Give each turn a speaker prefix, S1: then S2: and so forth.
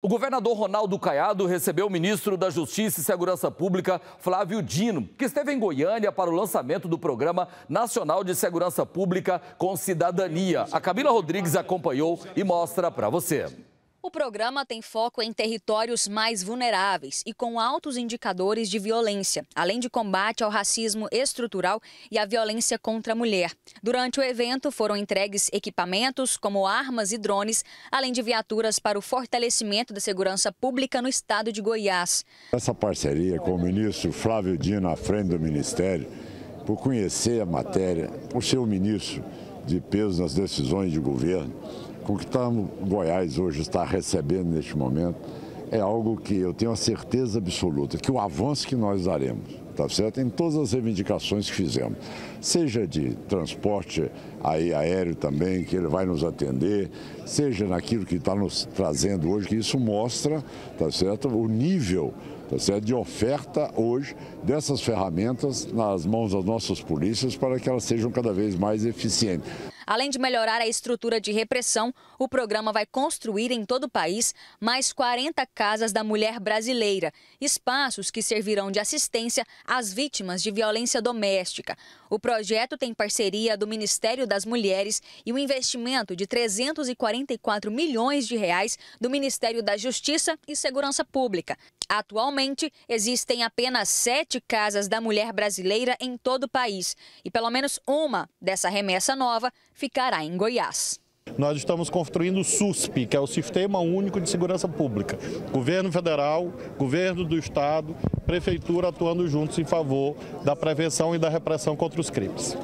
S1: O governador Ronaldo Caiado recebeu o ministro da Justiça e Segurança Pública, Flávio Dino, que esteve em Goiânia para o lançamento do Programa Nacional de Segurança Pública com Cidadania. A Camila Rodrigues acompanhou e mostra para você.
S2: O programa tem foco em territórios mais vulneráveis e com altos indicadores de violência, além de combate ao racismo estrutural e à violência contra a mulher. Durante o evento foram entregues equipamentos como armas e drones, além de viaturas para o fortalecimento da segurança pública no estado de Goiás.
S3: Essa parceria com o ministro Flávio Dino à frente do Ministério, por conhecer a matéria, por ser o ministro de peso nas decisões de governo, com o que tá, Goiás hoje está recebendo neste momento, é algo que eu tenho a certeza absoluta que o avanço que nós daremos está certo? Em todas as reivindicações que fizemos, seja de transporte aí, aéreo também, que ele vai nos atender, seja naquilo que está nos trazendo hoje, que isso mostra, tá certo? O nível tá certo? de oferta hoje dessas ferramentas nas mãos das nossas polícias para que elas sejam cada vez mais eficientes.
S2: Além de melhorar a estrutura de repressão, o programa vai construir em todo o país mais 40 casas da mulher brasileira, espaços que servirão de assistência às vítimas de violência doméstica. O projeto tem parceria do Ministério das Mulheres e um investimento de 344 milhões de reais do Ministério da Justiça e Segurança Pública. Atualmente, existem apenas sete casas da mulher brasileira em todo o país e pelo menos uma dessa remessa nova ficará em Goiás.
S4: Nós estamos construindo o SUSP, que é o Sistema Único de Segurança Pública. Governo federal, governo do estado, prefeitura atuando juntos em favor da prevenção e da repressão contra os crimes.